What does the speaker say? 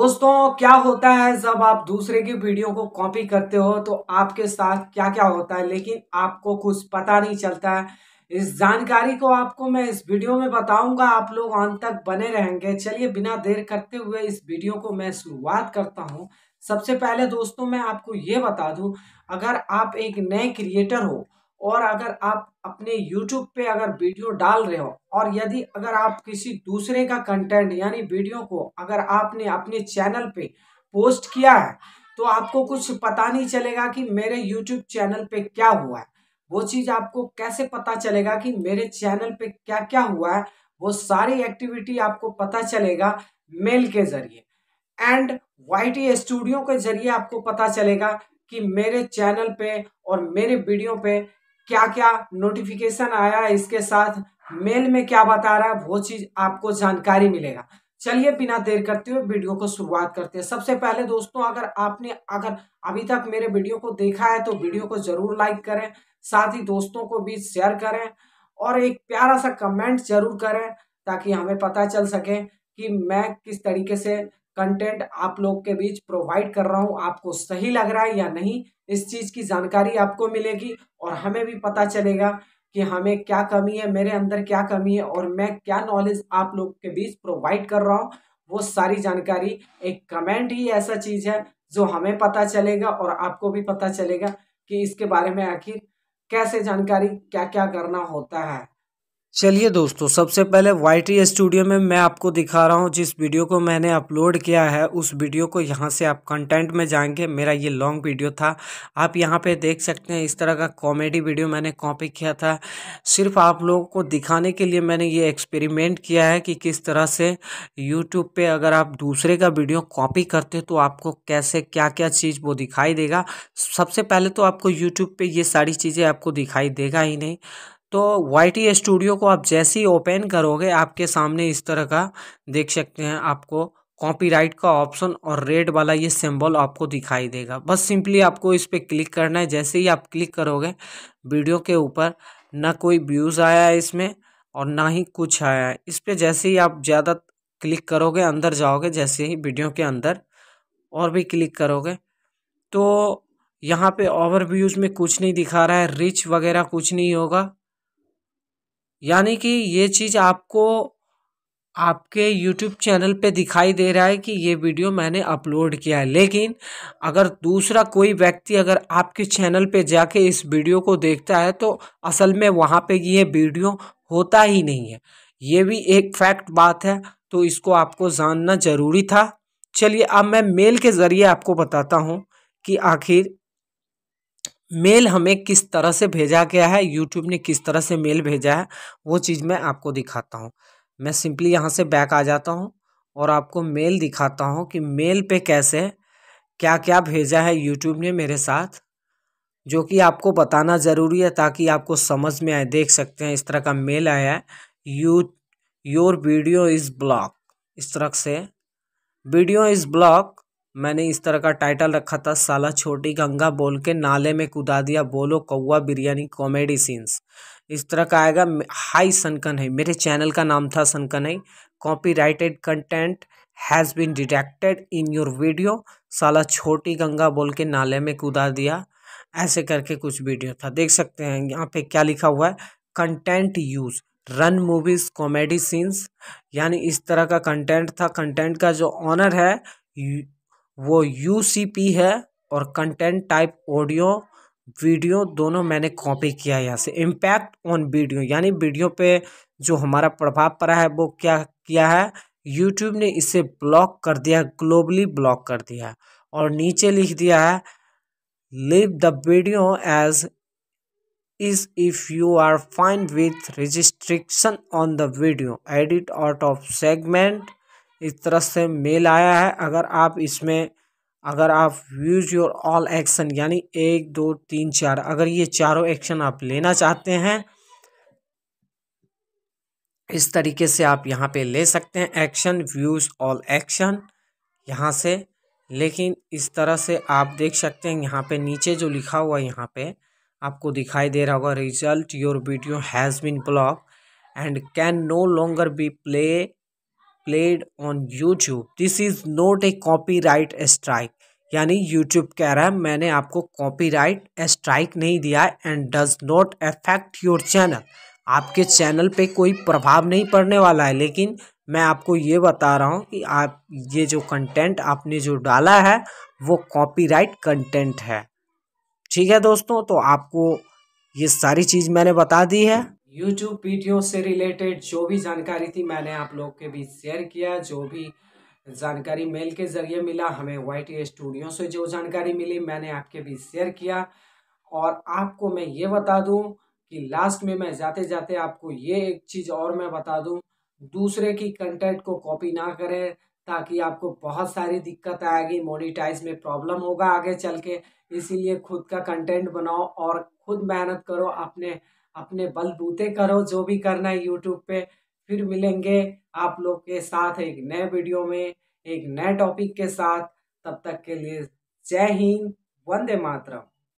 दोस्तों क्या होता है जब आप दूसरे की वीडियो को कॉपी करते हो तो आपके साथ क्या क्या होता है लेकिन आपको कुछ पता नहीं चलता है इस जानकारी को आपको मैं इस वीडियो में बताऊंगा आप लोग अंत तक बने रहेंगे चलिए बिना देर करते हुए इस वीडियो को मैं शुरुआत करता हूं सबसे पहले दोस्तों मैं आपको ये बता दूं अगर आप एक नए क्रिएटर हो और अगर आप अपने YouTube पे अगर वीडियो डाल रहे हो और यदि अगर आप किसी दूसरे का कंटेंट यानी वीडियो को अगर आपने अपने चैनल पे पोस्ट किया है तो आपको कुछ पता नहीं चलेगा कि मेरे YouTube चैनल पे क्या हुआ है वो चीज़ आपको कैसे पता चलेगा कि मेरे चैनल पे क्या क्या हुआ है वो सारी एक्टिविटी आपको पता चलेगा मेल के जरिए एंड वाई स्टूडियो के जरिए आपको पता चलेगा कि मेरे चैनल पे और मेरे वीडियो पे क्या क्या नोटिफिकेशन आया है इसके साथ मेल में क्या बता रहा है वो चीज आपको जानकारी मिलेगा चलिए बिना देर करते हुए वीडियो को शुरुआत करते हैं सबसे पहले दोस्तों अगर आपने अगर अभी तक मेरे वीडियो को देखा है तो वीडियो को जरूर लाइक करें साथ ही दोस्तों को भी शेयर करें और एक प्यारा सा कमेंट जरूर करें ताकि हमें पता चल सके कि मैं किस तरीके से कंटेंट आप लोग के बीच प्रोवाइड कर रहा हूँ आपको सही लग रहा है या नहीं इस चीज़ की जानकारी आपको मिलेगी और हमें भी पता चलेगा कि हमें क्या कमी है मेरे अंदर क्या कमी है और मैं क्या नॉलेज आप लोग के बीच प्रोवाइड कर रहा हूँ वो सारी जानकारी एक कमेंट ही ऐसा चीज़ है जो हमें पता चलेगा और आपको भी पता चलेगा कि इसके बारे में आखिर कैसे जानकारी क्या क्या करना होता है चलिए दोस्तों सबसे पहले वाई टी स्टूडियो में मैं आपको दिखा रहा हूँ जिस वीडियो को मैंने अपलोड किया है उस वीडियो को यहाँ से आप कंटेंट में जाएंगे मेरा ये लॉन्ग वीडियो था आप यहाँ पे देख सकते हैं इस तरह का कॉमेडी वीडियो मैंने कॉपी किया था सिर्फ आप लोगों को दिखाने के लिए मैंने ये एक्सपेरिमेंट किया है कि किस तरह से यूट्यूब पर अगर आप दूसरे का वीडियो कॉपी करते तो आपको कैसे क्या क्या चीज़ वो दिखाई देगा सबसे पहले तो आपको यूट्यूब पर ये सारी चीज़ें आपको दिखाई देगा ही नहीं तो वाई टी स्टूडियो को आप जैसे ही ओपन करोगे आपके सामने इस तरह का देख सकते हैं आपको कॉपीराइट का ऑप्शन और रेड वाला ये सिंबल आपको दिखाई देगा बस सिंपली आपको इस पर क्लिक करना है जैसे ही आप क्लिक करोगे वीडियो के ऊपर ना कोई व्यूज़ आया है इसमें और ना ही कुछ आया है इस पर जैसे ही आप ज़्यादा क्लिक करोगे अंदर जाओगे जैसे ही वीडियो के अंदर और भी क्लिक करोगे तो यहाँ पे व्यूज़ में कुछ नहीं दिखा रहा है रिच वगैरह कुछ नहीं होगा यानी कि ये चीज़ आपको आपके YouTube चैनल पे दिखाई दे रहा है कि ये वीडियो मैंने अपलोड किया है लेकिन अगर दूसरा कोई व्यक्ति अगर आपके चैनल पे जाके इस वीडियो को देखता है तो असल में वहाँ पे ये वीडियो होता ही नहीं है ये भी एक फैक्ट बात है तो इसको आपको जानना ज़रूरी था चलिए अब मैं मेल के ज़रिए आपको बताता हूँ कि आखिर मेल हमें किस तरह से भेजा गया है यूट्यूब ने किस तरह से मेल भेजा है वो चीज़ मैं आपको दिखाता हूँ मैं सिंपली यहाँ से बैक आ जाता हूँ और आपको मेल दिखाता हूँ कि मेल पे कैसे क्या क्या भेजा है यूट्यूब ने मेरे साथ जो कि आपको बताना ज़रूरी है ताकि आपको समझ में आए देख सकते हैं इस तरह का मेल आया है you your video is block इस तरह से वीडियो इज़ ब्लॉक मैंने इस तरह का टाइटल रखा था साला छोटी गंगा बोल के नाले में कुदा दिया बोलो कौआ बिरयानी कॉमेडी सीन्स इस तरह का आएगा हाई सनकन है मेरे चैनल का नाम था सनकन है copyrighted content has been detected in your video साला छोटी गंगा बोल के नाले में कुदा दिया ऐसे करके कुछ वीडियो था देख सकते हैं यहाँ पे क्या लिखा हुआ है content use run movies comedy scenes यानी इस तरह का कंटेंट था कंटेंट का जो ऑनर है वो यू है और कंटेंट टाइप ऑडियो वीडियो दोनों मैंने कॉपी किया है यहाँ से इम्पैक्ट ऑन वीडियो यानी वीडियो पे जो हमारा प्रभाव पड़ा है वो क्या किया है यूट्यूब ने इसे ब्लॉक कर दिया ग्लोबली ब्लॉक कर दिया है और नीचे लिख दिया है leave the video as is if you are fine with restriction on the video edit out of segment इस तरह से मेल आया है अगर आप इसमें अगर आप व्यूज योर ऑल एक्शन यानी एक दो तीन चार अगर ये चारों एक्शन आप लेना चाहते हैं इस तरीके से आप यहाँ पे ले सकते हैं एक्शन व्यूज ऑल एक्शन यहाँ से लेकिन इस तरह से आप देख सकते हैं यहाँ पे नीचे जो लिखा हुआ है यहाँ पे आपको दिखाई दे रहा होगा result your video has been block and can no longer be play played on YouTube. This is not a copyright strike. यानी YouTube कह रहा है मैंने आपको राइट स्ट्राइक नहीं दिया and does not affect your channel आपके चैनल पे कोई प्रभाव नहीं पड़ने वाला है लेकिन मैं आपको ये बता रहा हूँ कि आप ये जो कंटेंट आपने जो डाला है वो कॉपीराइट कंटेंट है ठीक है दोस्तों तो आपको ये सारी चीज़ मैंने बता दी है यूट्यूब वीडियो से रिलेटेड जो भी जानकारी थी मैंने आप लोग के बीच शेयर किया जो भी जानकारी मेल के ज़रिए मिला हमें वाई टी स्टूडियो से जो जानकारी मिली मैंने आपके बीच शेयर किया और आपको मैं ये बता दूं कि लास्ट में मैं जाते जाते आपको ये एक चीज़ और मैं बता दूं दूसरे की कंटेंट को कॉपी ना करें ताकि आपको बहुत सारी दिक्कत आएगी मोनिटाइज में प्रॉब्लम होगा आगे चल के इसीलिए खुद का कंटेंट बनाओ और खुद मेहनत करो अपने अपने बलबूते करो जो भी करना है यूट्यूब पे फिर मिलेंगे आप लोग के साथ एक नए वीडियो में एक नए टॉपिक के साथ तब तक के लिए जय हिंद वंदे मातरम